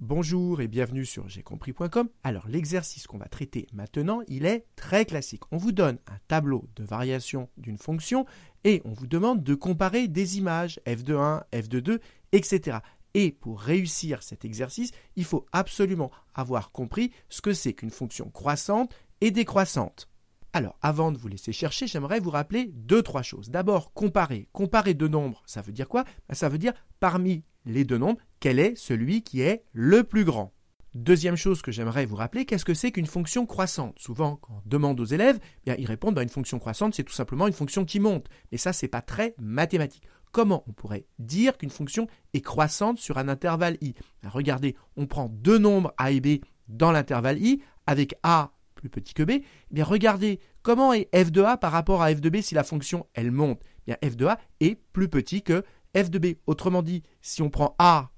Bonjour et bienvenue sur j'ai compris.com. Alors l'exercice qu'on va traiter maintenant, il est très classique. On vous donne un tableau de variation d'une fonction et on vous demande de comparer des images f de 1, f de 2, etc. Et pour réussir cet exercice, il faut absolument avoir compris ce que c'est qu'une fonction croissante et décroissante. Alors, avant de vous laisser chercher, j'aimerais vous rappeler deux, trois choses. D'abord, comparer. Comparer deux nombres, ça veut dire quoi ben, Ça veut dire parmi les deux nombres, quel est celui qui est le plus grand Deuxième chose que j'aimerais vous rappeler, qu'est-ce que c'est qu'une fonction croissante Souvent, quand on demande aux élèves, bien, ils répondent ben, une fonction croissante, c'est tout simplement une fonction qui monte. Mais ça, n'est pas très mathématique. Comment on pourrait dire qu'une fonction est croissante sur un intervalle i ben, Regardez, on prend deux nombres a et b dans l'intervalle i, avec a plus petit que b, eh bien regardez comment est f de a par rapport à f de b si la fonction elle monte. Eh bien f de a est plus petit que f de b. Autrement dit, si on prend a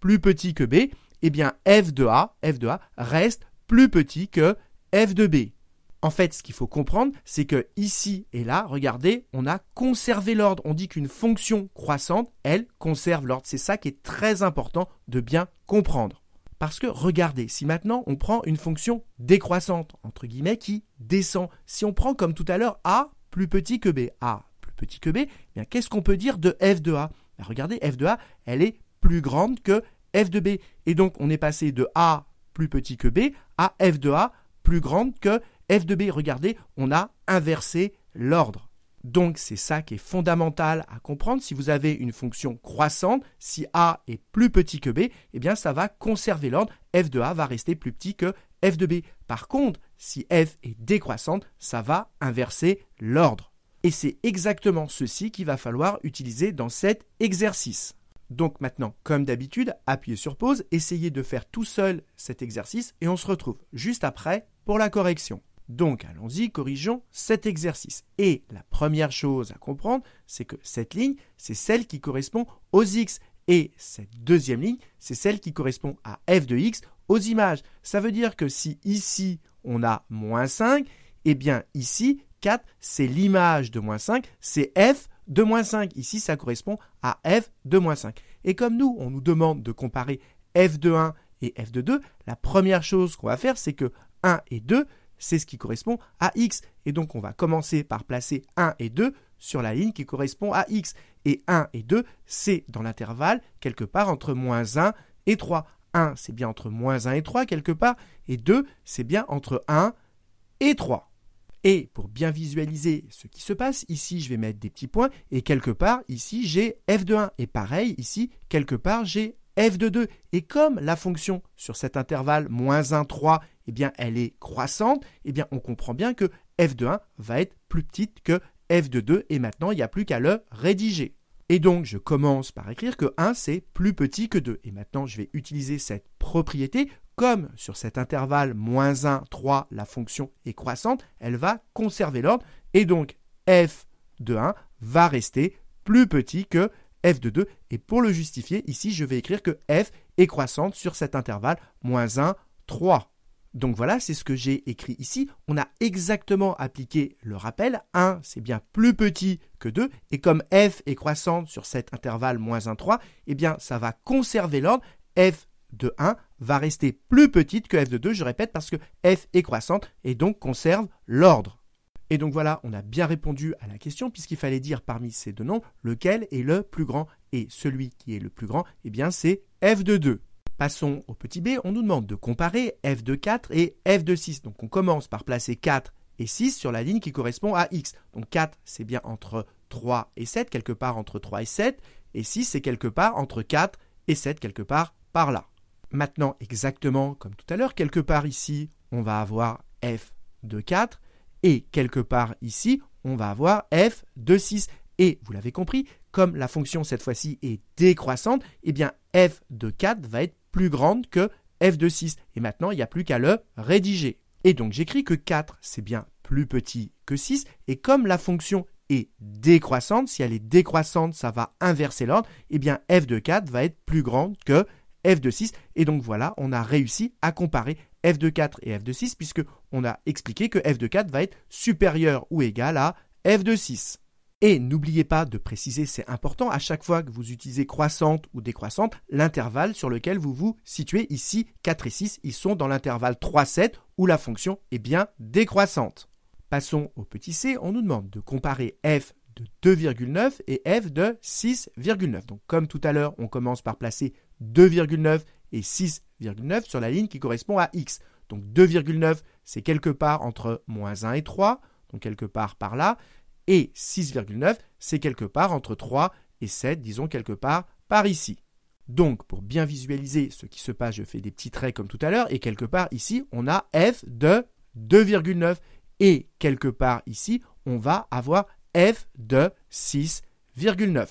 plus petit que b, eh bien f de a, f de a reste plus petit que f de b. En fait, ce qu'il faut comprendre, c'est que ici et là, regardez, on a conservé l'ordre. On dit qu'une fonction croissante, elle, conserve l'ordre. C'est ça qui est très important de bien comprendre. Parce que regardez, si maintenant on prend une fonction décroissante, entre guillemets, qui descend, si on prend comme tout à l'heure A plus petit que B, A plus petit que B, eh bien qu'est-ce qu'on peut dire de f de A ben, Regardez, f de A, elle est plus grande que f de B. Et donc on est passé de A plus petit que B à f de A plus grande que f de B. Regardez, on a inversé l'ordre. Donc c'est ça qui est fondamental à comprendre. Si vous avez une fonction croissante, si A est plus petit que B, eh bien ça va conserver l'ordre. F de A va rester plus petit que F de B. Par contre, si F est décroissante, ça va inverser l'ordre. Et c'est exactement ceci qu'il va falloir utiliser dans cet exercice. Donc maintenant, comme d'habitude, appuyez sur pause, essayez de faire tout seul cet exercice et on se retrouve juste après pour la correction. Donc allons-y, corrigeons cet exercice. Et la première chose à comprendre, c'est que cette ligne, c'est celle qui correspond aux x. Et cette deuxième ligne, c'est celle qui correspond à f de x aux images. Ça veut dire que si ici on a moins 5, eh bien ici 4, c'est l'image de moins 5, c'est f de moins 5. Ici, ça correspond à f de moins 5. Et comme nous, on nous demande de comparer f de 1 et f de 2, la première chose qu'on va faire, c'est que 1 et 2, c'est ce qui correspond à x. Et donc on va commencer par placer 1 et 2 sur la ligne qui correspond à x. Et 1 et 2, c'est dans l'intervalle quelque part entre moins 1 et 3. 1, c'est bien entre moins 1 et 3 quelque part, et 2, c'est bien entre 1 et 3. Et pour bien visualiser ce qui se passe, ici je vais mettre des petits points, et quelque part, ici j'ai f de 1, et pareil, ici, quelque part, j'ai f de 2. Et comme la fonction sur cet intervalle moins 1, 3 et eh bien, elle est croissante, et eh bien, on comprend bien que f de 1 va être plus petite que f de 2 et maintenant, il n'y a plus qu'à le rédiger. Et donc, je commence par écrire que 1, c'est plus petit que 2. Et maintenant, je vais utiliser cette propriété. Comme sur cet intervalle moins 1, 3, la fonction est croissante, elle va conserver l'ordre. Et donc, f de 1 va rester plus petit que f de 2. Et pour le justifier, ici, je vais écrire que f est croissante sur cet intervalle moins 1, 3. Donc voilà, c'est ce que j'ai écrit ici. On a exactement appliqué le rappel. 1, c'est bien plus petit que 2. Et comme f est croissante sur cet intervalle moins 1, 3, eh bien ça va conserver l'ordre. f de 1 va rester plus petite que f de 2, je répète, parce que f est croissante et donc conserve l'ordre. Et donc voilà, on a bien répondu à la question puisqu'il fallait dire parmi ces deux noms, lequel est le plus grand. Et celui qui est le plus grand, eh bien c'est f de 2. Passons au petit b, on nous demande de comparer f de 4 et f de 6. Donc on commence par placer 4 et 6 sur la ligne qui correspond à x. Donc 4, c'est bien entre 3 et 7, quelque part entre 3 et 7, et 6, c'est quelque part entre 4 et 7, quelque part par là. Maintenant, exactement comme tout à l'heure, quelque part ici, on va avoir f de 4, et quelque part ici, on va avoir f de 6. Et vous l'avez compris, comme la fonction cette fois-ci est décroissante, et eh bien f de 4 va être plus grande que f de 6. Et maintenant, il n'y a plus qu'à le rédiger. Et donc j'écris que 4, c'est bien plus petit que 6. Et comme la fonction est décroissante, si elle est décroissante, ça va inverser l'ordre, et eh bien f de 4 va être plus grande que f de 6. Et donc voilà, on a réussi à comparer f de 4 et f de 6, puisque on a expliqué que f de 4 va être supérieur ou égal à f de 6. Et n'oubliez pas de préciser, c'est important, à chaque fois que vous utilisez croissante ou décroissante, l'intervalle sur lequel vous vous situez ici, 4 et 6, ils sont dans l'intervalle 3-7 où la fonction est bien décroissante. Passons au petit c, on nous demande de comparer f de 2,9 et f de 6,9. Donc comme tout à l'heure, on commence par placer 2,9 et 6,9 sur la ligne qui correspond à x. Donc 2,9, c'est quelque part entre moins 1 et 3, donc quelque part par là et 6,9, c'est quelque part entre 3 et 7, disons quelque part par ici. Donc, pour bien visualiser ce qui se passe, je fais des petits traits comme tout à l'heure, et quelque part ici, on a f de 2,9, et quelque part ici, on va avoir f de 6,9.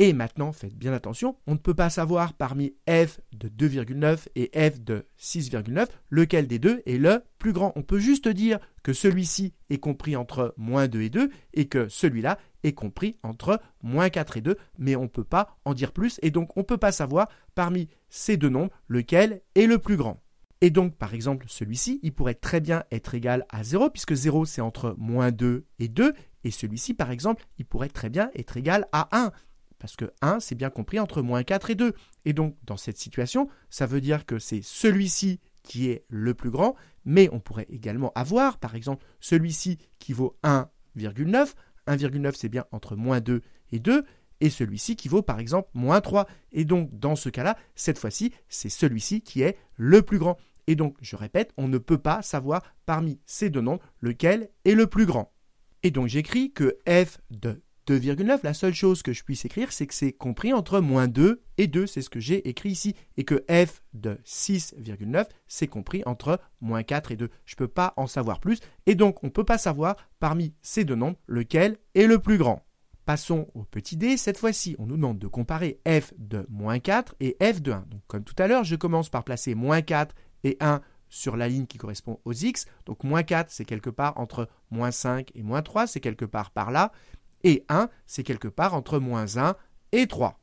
Et maintenant, faites bien attention, on ne peut pas savoir parmi f de 2,9 et f de 6,9 lequel des deux est le plus grand. On peut juste dire que celui-ci est compris entre moins 2 et 2 et que celui-là est compris entre moins 4 et 2, mais on ne peut pas en dire plus et donc on ne peut pas savoir parmi ces deux nombres lequel est le plus grand. Et donc, par exemple, celui-ci, il pourrait très bien être égal à 0, puisque 0, c'est entre moins 2 et 2, et celui-ci, par exemple, il pourrait très bien être égal à 1. Parce que 1, c'est bien compris entre moins 4 et 2. Et donc, dans cette situation, ça veut dire que c'est celui-ci qui est le plus grand, mais on pourrait également avoir, par exemple, celui-ci qui vaut 1,9. 1,9, c'est bien entre moins 2 et 2, et celui-ci qui vaut, par exemple, moins 3. Et donc, dans ce cas-là, cette fois-ci, c'est celui-ci qui est le plus grand. Et donc, je répète, on ne peut pas savoir parmi ces deux nombres lequel est le plus grand. Et donc, j'écris que f de 2,9, la seule chose que je puisse écrire, c'est que c'est compris entre moins 2 et 2, c'est ce que j'ai écrit ici, et que f de 6,9, c'est compris entre moins 4 et 2. Je ne peux pas en savoir plus, et donc on ne peut pas savoir parmi ces deux nombres lequel est le plus grand. Passons au petit d. Cette fois-ci, on nous demande de comparer f de moins 4 et f de 1. Donc, comme tout à l'heure, je commence par placer moins 4 et 1 sur la ligne qui correspond aux x. Donc, moins 4, c'est quelque part entre moins 5 et moins 3, c'est quelque part par là et 1, c'est quelque part entre moins 1 et 3.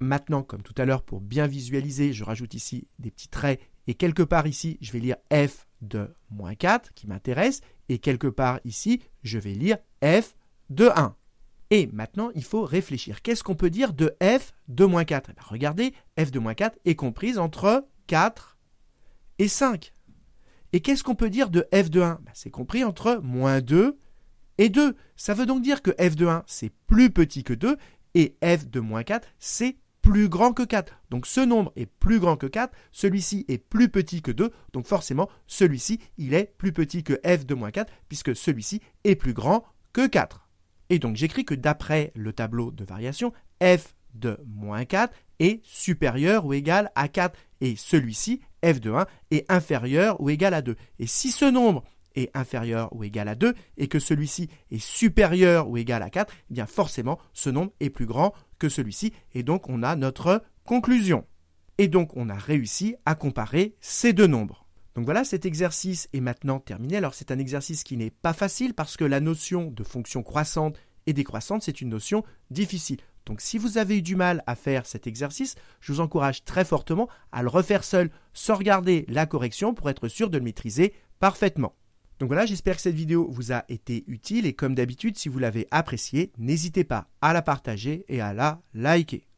Maintenant, comme tout à l'heure, pour bien visualiser, je rajoute ici des petits traits, et quelque part ici, je vais lire f de moins 4, qui m'intéresse, et quelque part ici, je vais lire f de 1. Et maintenant, il faut réfléchir. Qu'est-ce qu'on peut dire de f de moins 4 eh Regardez, f de moins 4 est comprise entre 4 et 5. Et qu'est-ce qu'on peut dire de f de 1 eh C'est compris entre moins 2 et 2, ça veut donc dire que f de 1, c'est plus petit que 2, et f de moins 4, c'est plus grand que 4. Donc ce nombre est plus grand que 4, celui-ci est plus petit que 2, donc forcément celui-ci, il est plus petit que f de moins 4, puisque celui-ci est plus grand que 4. Et donc j'écris que d'après le tableau de variation, f de moins 4 est supérieur ou égal à 4, et celui-ci, f de 1, est inférieur ou égal à 2. Et si ce nombre est inférieur ou égal à 2 et que celui-ci est supérieur ou égal à 4, eh bien forcément ce nombre est plus grand que celui-ci et donc on a notre conclusion. Et donc on a réussi à comparer ces deux nombres. Donc voilà, cet exercice est maintenant terminé. Alors c'est un exercice qui n'est pas facile parce que la notion de fonction croissante et décroissante, c'est une notion difficile. Donc si vous avez eu du mal à faire cet exercice, je vous encourage très fortement à le refaire seul, sans regarder la correction pour être sûr de le maîtriser parfaitement. Donc voilà, j'espère que cette vidéo vous a été utile et comme d'habitude, si vous l'avez appréciée, n'hésitez pas à la partager et à la liker.